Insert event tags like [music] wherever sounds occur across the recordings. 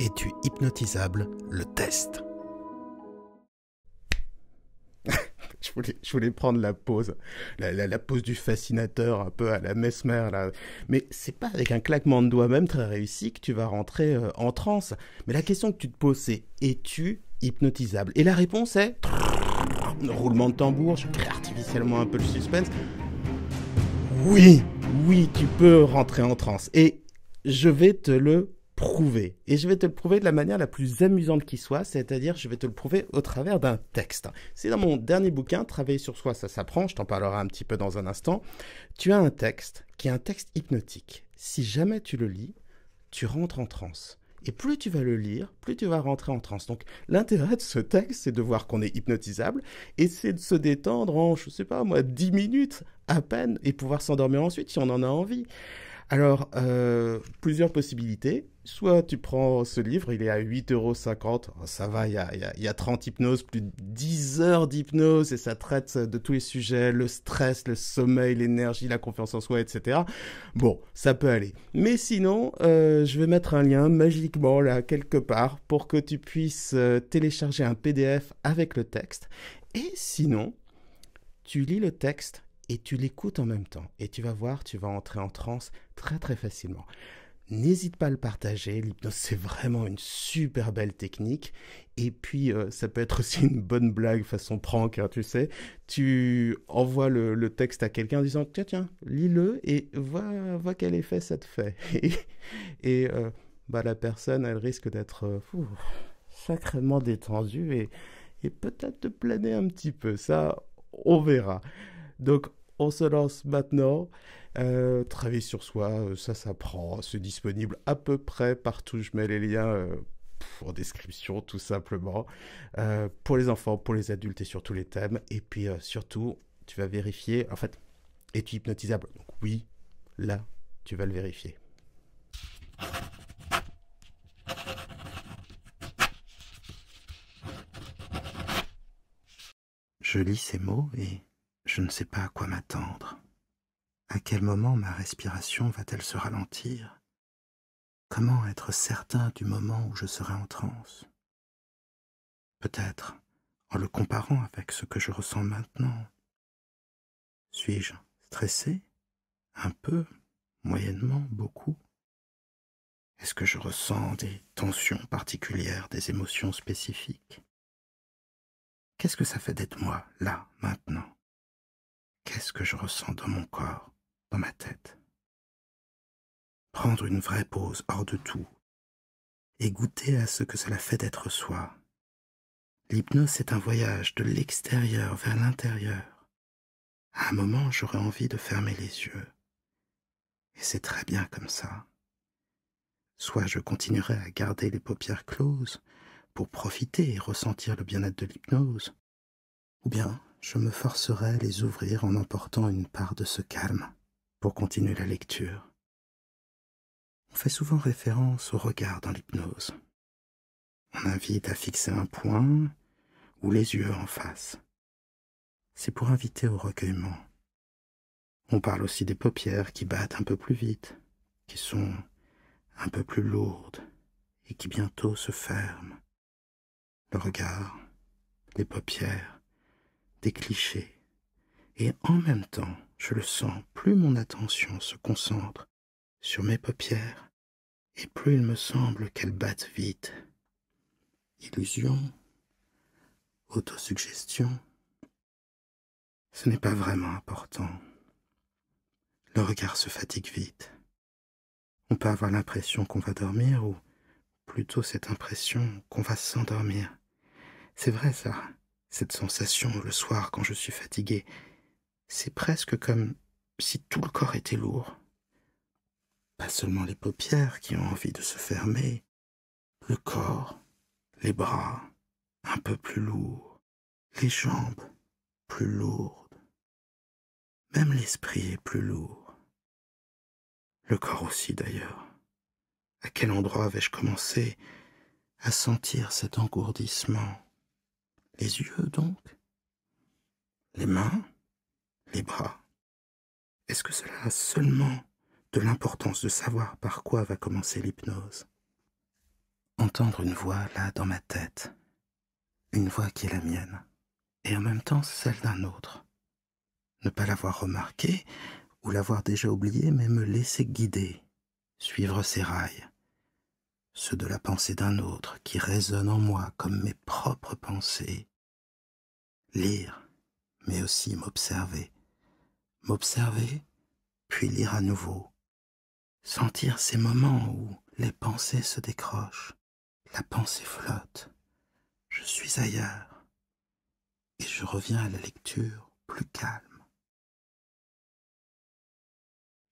Es-tu hypnotisable Le test. [laughs] je, voulais, prendre la pause, la, pause du fascinateur, un peu à la mesmer. Là. Mais c'est pas avec un claquement de doigts même très réussi que tu vas rentrer euh, en transe. Mais la question que tu te poses, c'est es-tu hypnotisable Et la réponse est roulement de tambour, je crée artificiellement un peu le suspense. Oui, oui, tu peux rentrer en transe. Et je vais te le et je vais te le prouver de la manière la plus amusante qui soit, c'est-à-dire je vais te le prouver au travers d'un texte. C'est dans mon dernier bouquin, Travailler sur soi, ça s'apprend, je t'en parlerai un petit peu dans un instant. Tu as un texte qui est un texte hypnotique. Si jamais tu le lis, tu rentres en transe. Et plus tu vas le lire, plus tu vas rentrer en transe. Donc l'intérêt de ce texte, c'est de voir qu'on est hypnotisable et c'est de se détendre en, je ne sais pas moi, 10 minutes à peine et pouvoir s'endormir ensuite si on en a envie. Alors, euh, plusieurs possibilités soit tu prends ce livre, il est à 8,50€, ça va, il y a, 30 hypnoses, plus de 10 heures d'hypnose, et ça traite de tous les sujets, le stress, le sommeil, l'énergie, la confiance en soi, etc. Bon, ça peut aller. Mais sinon, euh, je vais mettre un lien magiquement là, quelque part, pour que tu puisses euh, télécharger un PDF avec le texte. Et sinon, tu lis le texte et tu l'écoutes en même temps. Et tu vas voir, tu vas entrer en transe très très facilement. N'hésite pas à le partager. L'hypnose, c'est vraiment une super belle technique. Et puis, euh, ça peut être aussi une bonne blague façon prank, hein, tu sais. Tu envoies le, texte à quelqu'un en disant Tiens, tiens, lis-le et vois, quel effet ça te fait. [laughs] et, euh, bah, la personne, elle risque d'être euh, sacrément détendue et, et peut-être de planer un petit peu. Ça, on verra. Donc, on se lance maintenant. Euh, travailler sur soi, euh, ça s'apprend, c'est disponible à peu près partout. Je mets les liens euh, pour en description tout simplement. pour les enfants, pour les adultes et sur tous les thèmes. Et puis surtout, tu vas vérifier, en fait, es-tu hypnotisable oui, là, tu vas le vérifier. Je lis ces mots et je ne sais pas à quoi m'attendre. À quel moment ma respiration va-t-elle se ralentir Comment être certain du moment où je serai en transe Peut-être en le comparant avec ce que je ressens maintenant. Suis-je stressé Un peu Moyennement Beaucoup Est-ce que je ressens des tensions particulières, des émotions spécifiques Qu'est-ce que ça fait d'être moi, là, maintenant Qu'est-ce que je ressens dans mon corps, dans ma tête Prendre une vraie pause hors de tout et goûter à ce que cela fait d'être soi. L'hypnose est un voyage de l'extérieur vers l'intérieur. À un moment, j'aurais envie de fermer les yeux. Et c'est très bien comme ça. Soit je continuerai à garder les paupières closes pour profiter et ressentir le bien-être de l'hypnose, ou bien je me forcerai à les ouvrir en emportant une part de ce calme pour continuer la lecture. On fait souvent référence au regard dans l'hypnose. On invite à fixer un point ou les yeux en face. C'est pour inviter au recueillement. On parle aussi des paupières qui battent un peu plus vite, qui sont un peu plus lourdes et qui bientôt se ferment. Le regard, les paupières, des clichés. Et en même temps, je le sens, plus mon attention se concentre sur mes paupières, et plus il me semble qu'elles battent vite. Illusion, autosuggestion, ce n'est pas vraiment important. Le regard se fatigue vite. On peut avoir l'impression qu'on va dormir, ou plutôt cette impression qu'on va s'endormir. C'est vrai ça cette sensation le soir quand je suis fatigué. C'est presque comme si tout le corps était lourd. Pas seulement les paupières qui ont envie de se fermer, le corps, les bras, un peu plus lourds, les jambes, plus lourdes. Même l'esprit est plus lourd. Le corps aussi d'ailleurs. À quel endroit avais je commencé à sentir cet engourdissement les yeux, donc Les mains Les bras Est-ce que cela a seulement de l'importance de savoir par quoi va commencer l'hypnose Entendre une voix là dans ma tête, une voix qui est la mienne, et en même temps celle d'un autre. Ne pas l'avoir remarquée ou l'avoir déjà oubliée, mais me laisser guider, suivre ses rails, ceux de la pensée d'un autre qui résonnent en moi comme mes propres pensées, lire, mais aussi m'observer, m'observer, puis lire à nouveau, sentir ces moments où les pensées se décrochent, la pensée flotte, je suis ailleurs, et je reviens à la lecture plus calme.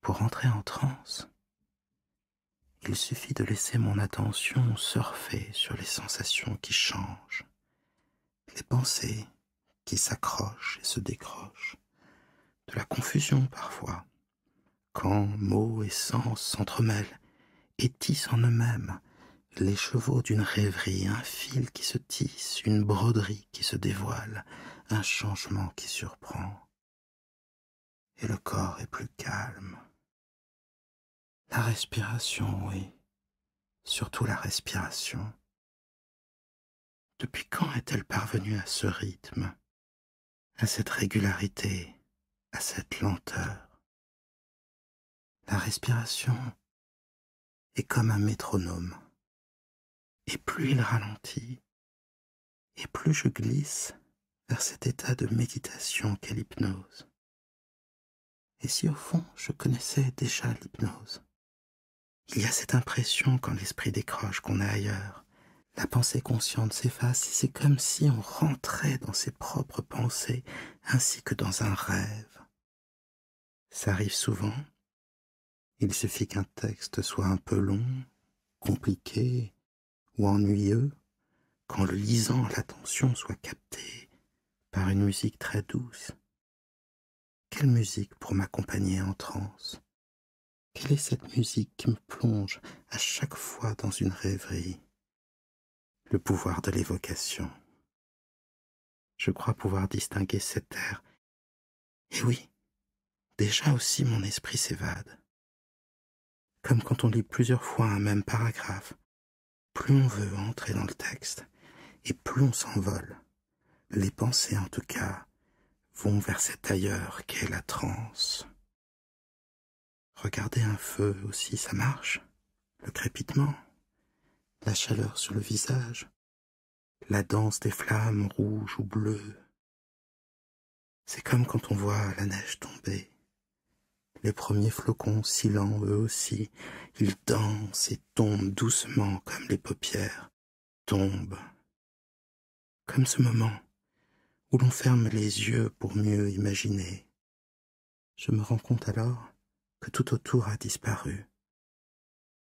Pour entrer en transe, il suffit de laisser mon attention surfer sur les sensations qui changent, les pensées, qui s'accroche et se décroche, de la confusion parfois, quand mots et sens s'entremêlent et tissent en eux-mêmes les chevaux d'une rêverie, un fil qui se tisse, une broderie qui se dévoile, un changement qui surprend. Et le corps est plus calme. La respiration, oui, surtout la respiration. Depuis quand est-elle parvenue à ce rythme à cette régularité, à cette lenteur. La respiration est comme un métronome, et plus il ralentit, et plus je glisse vers cet état de méditation qu'est l'hypnose. Et si au fond je connaissais déjà l'hypnose Il y a cette impression quand l'esprit décroche qu'on est ailleurs, la pensée consciente s'efface et c'est comme si on rentrait dans ses propres pensées ainsi que dans un rêve. Ça arrive souvent. Il suffit qu'un texte soit un peu long, compliqué ou ennuyeux, qu'en le lisant l'attention soit captée par une musique très douce. Quelle musique pour m'accompagner en transe Quelle est cette musique qui me plonge à chaque fois dans une rêverie le pouvoir de l'évocation. Je crois pouvoir distinguer cet air. Et oui, déjà aussi mon esprit s'évade. Comme quand on lit plusieurs fois un même paragraphe, plus on veut entrer dans le texte, et plus on s'envole. Les pensées, en tout cas, vont vers cet ailleurs qu'est la transe. Regarder un feu aussi, ça marche. Le crépitement, la chaleur sur le visage, la danse des flammes rouges ou bleues. C'est comme quand on voit la neige tomber. Les premiers flocons silents, eux aussi, ils dansent et tombent doucement comme les paupières tombent. Comme ce moment où l'on ferme les yeux pour mieux imaginer. Je me rends compte alors que tout autour a disparu.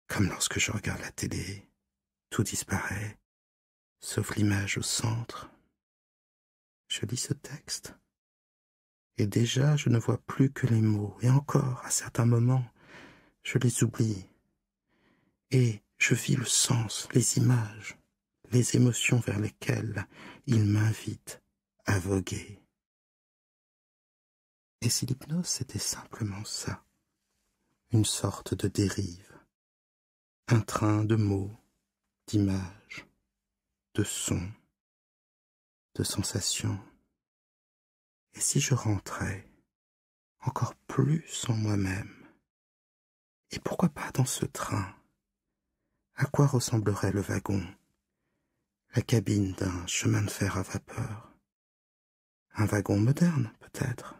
Comme lorsque je regarde la télé tout disparaît, sauf l'image au centre. Je lis ce texte, et déjà je ne vois plus que les mots, et encore, à certains moments, je les oublie, et je vis le sens, les images, les émotions vers lesquelles il m'invite à voguer. Et si l'hypnose était simplement ça, une sorte de dérive, un train de mots, d'images, de sons, de sensations. Et si je rentrais encore plus en moi-même Et pourquoi pas dans ce train À quoi ressemblerait le wagon La cabine d'un chemin de fer à vapeur Un wagon moderne, peut-être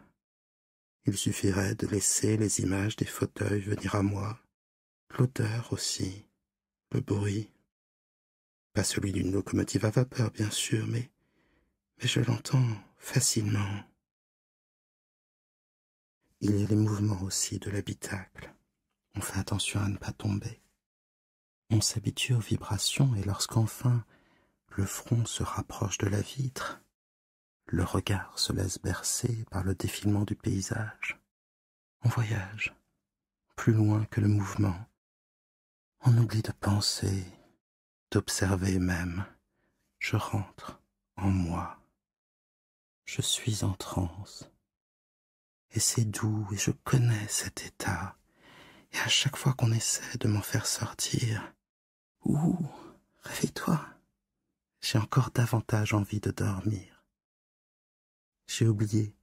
il suffirait de laisser les images des fauteuils venir à moi, l'odeur aussi, le bruit, pas celui d'une locomotive à vapeur, bien sûr, mais, mais je l'entends facilement. Il y a les mouvements aussi de l'habitacle. On fait attention à ne pas tomber. On s'habitue aux vibrations et lorsqu'enfin le front se rapproche de la vitre, le regard se laisse bercer par le défilement du paysage. On voyage, plus loin que le mouvement. On oublie de penser, D'observer même, je rentre en moi. Je suis en transe. Et c'est doux, et je connais cet état. Et à chaque fois qu'on essaie de m'en faire sortir, ou réveille-toi. J'ai encore davantage envie de dormir. J'ai oublié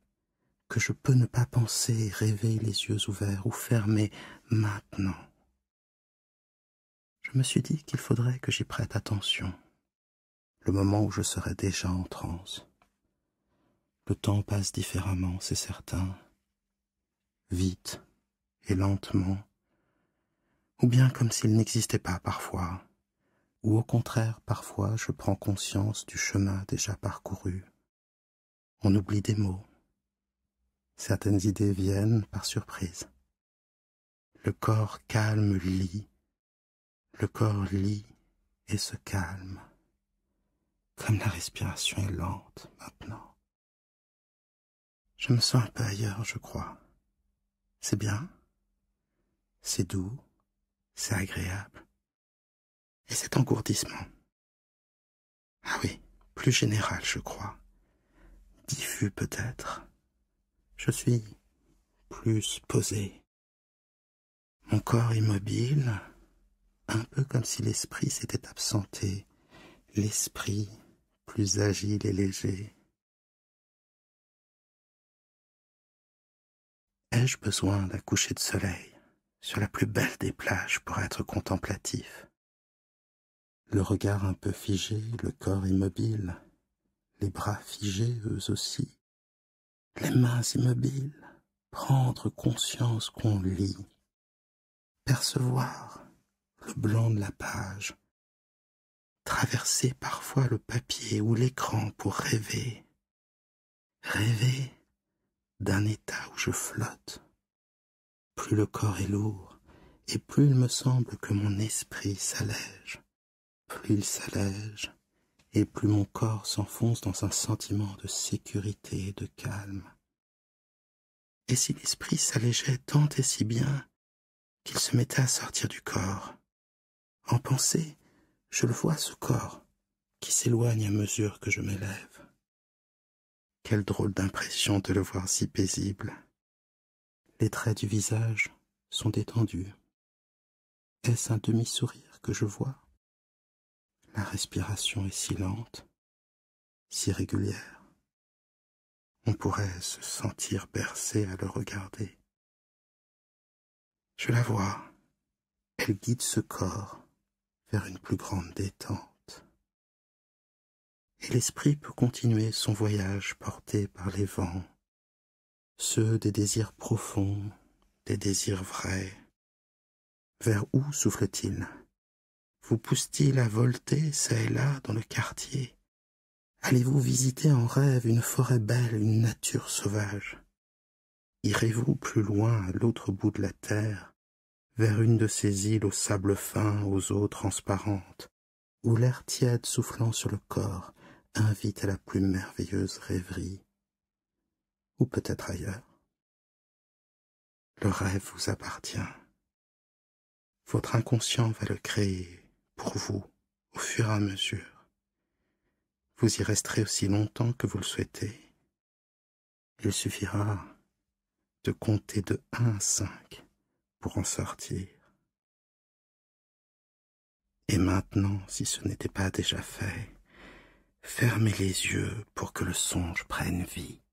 que je peux ne pas penser et rêver les yeux ouverts ou fermés maintenant je me suis dit qu'il faudrait que j'y prête attention, le moment où je serais déjà en transe. Le temps passe différemment, c'est certain, vite et lentement, ou bien comme s'il n'existait pas parfois, ou au contraire parfois je prends conscience du chemin déjà parcouru. On oublie des mots. Certaines idées viennent par surprise. Le corps calme lit le corps lit et se calme, comme la respiration est lente maintenant. Je me sens un peu ailleurs, je crois. C'est bien, c'est doux, c'est agréable. Et cet engourdissement. Ah oui, plus général, je crois. Diffus peut-être. Je suis plus posé. Mon corps immobile, un peu comme si l'esprit s'était absenté, l'esprit plus agile et léger. Ai-je besoin d'un coucher de soleil sur la plus belle des plages pour être contemplatif Le regard un peu figé, le corps immobile, les bras figés eux aussi, les mains immobiles, prendre conscience qu'on lit, percevoir blanc de la page, traverser parfois le papier ou l'écran pour rêver, rêver d'un état où je flotte. Plus le corps est lourd, et plus il me semble que mon esprit s'allège, plus il s'allège, et plus mon corps s'enfonce dans un sentiment de sécurité et de calme. Et si l'esprit s'allégeait tant et si bien qu'il se mettait à sortir du corps, en pensée, je le vois, ce corps, qui s'éloigne à mesure que je m'élève. Quelle drôle d'impression de le voir si paisible. Les traits du visage sont détendus. Est-ce un demi-sourire que je vois La respiration est si lente, si régulière. On pourrait se sentir bercé à le regarder. Je la vois. Elle guide ce corps vers une plus grande détente. Et l'esprit peut continuer son voyage porté par les vents, ceux des désirs profonds, des désirs vrais. Vers où souffle-t-il Vous pousse-t-il à volter çà et là dans le quartier Allez-vous visiter en rêve une forêt belle, une nature sauvage Irez-vous plus loin à l'autre bout de la terre vers une de ces îles aux sables fins, aux eaux transparentes, où l'air tiède soufflant sur le corps invite à la plus merveilleuse rêverie, ou peut-être ailleurs. Le rêve vous appartient. Votre inconscient va le créer pour vous au fur et à mesure. Vous y resterez aussi longtemps que vous le souhaitez. Il suffira de compter de un à cinq en sortir. Et maintenant, si ce n'était pas déjà fait, fermez les yeux pour que le songe prenne vie.